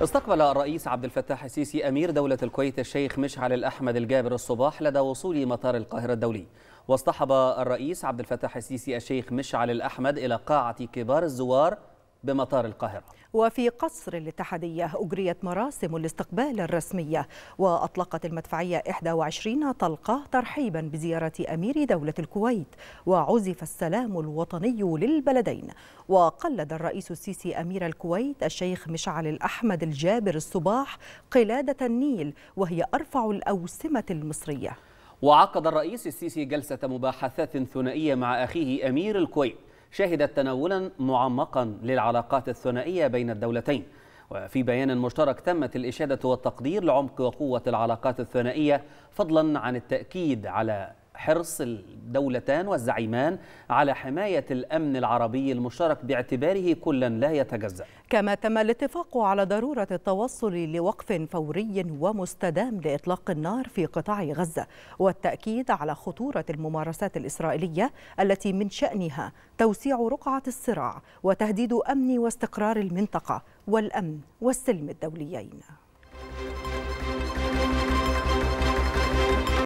استقبل الرئيس عبد الفتاح السيسي أمير دولة الكويت الشيخ مشعل الأحمد الجابر الصباح لدى وصول مطار القاهرة الدولي واصطحب الرئيس عبد الفتاح السيسي الشيخ مشعل الأحمد إلى قاعة كبار الزوار بمطار القاهرة وفي قصر الاتحادية أجريت مراسم الاستقبال الرسمية وأطلقت المدفعية 21 طلقة ترحيبا بزيارة أمير دولة الكويت وعزف السلام الوطني للبلدين وقلد الرئيس السيسي أمير الكويت الشيخ مشعل الأحمد الجابر الصباح قلادة النيل وهي أرفع الأوسمة المصرية وعقد الرئيس السيسي جلسة مباحثات ثنائية مع أخيه أمير الكويت شهدت تناولا معمقا للعلاقات الثنائية بين الدولتين وفي بيان مشترك تمت الإشادة والتقدير لعمق وقوة العلاقات الثنائية فضلا عن التأكيد على حرص الدولتان والزعيمان على حماية الأمن العربي المشترك باعتباره كلا لا يتجزأ كما تم الاتفاق على ضرورة التوصل لوقف فوري ومستدام لإطلاق النار في قطاع غزة والتأكيد على خطورة الممارسات الإسرائيلية التي من شأنها توسيع رقعة الصراع وتهديد أمن واستقرار المنطقة والأمن والسلم الدوليين